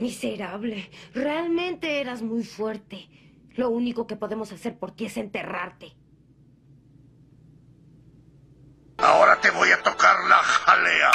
Miserable, realmente eras muy fuerte. Lo único que podemos hacer por ti es enterrarte. Ahora te voy a tocar la jalea.